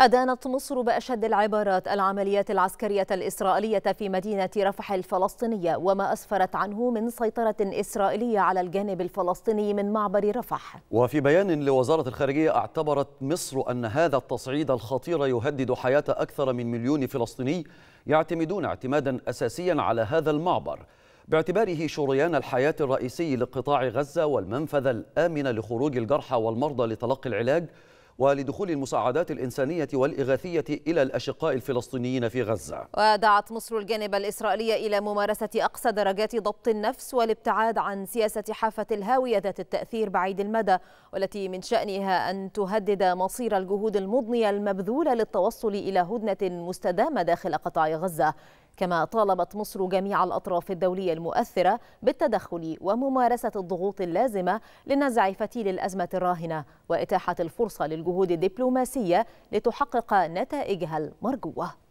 أدانت مصر بأشد العبارات العمليات العسكرية الإسرائيلية في مدينة رفح الفلسطينية وما أسفرت عنه من سيطرة إسرائيلية على الجانب الفلسطيني من معبر رفح وفي بيان لوزارة الخارجية اعتبرت مصر أن هذا التصعيد الخطير يهدد حياة أكثر من مليون فلسطيني يعتمدون اعتمادا أساسيا على هذا المعبر باعتباره شريان الحياة الرئيسي لقطاع غزة والمنفذ الآمن لخروج الجرحى والمرضى لتلقي العلاج ولدخول المساعدات الإنسانية والإغاثية إلى الأشقاء الفلسطينيين في غزة ودعت مصر الجانب الإسرائيلي إلى ممارسة أقصى درجات ضبط النفس والابتعاد عن سياسة حافة الهاوية ذات التأثير بعيد المدى والتي من شأنها أن تهدد مصير الجهود المضنية المبذولة للتوصل إلى هدنة مستدامة داخل قطاع غزة كما طالبت مصر جميع الأطراف الدولية المؤثرة بالتدخل وممارسة الضغوط اللازمة لنزع فتيل الأزمة الراهنة وإتاحة الفرصة للجهود الدبلوماسية لتحقق نتائجها المرجوة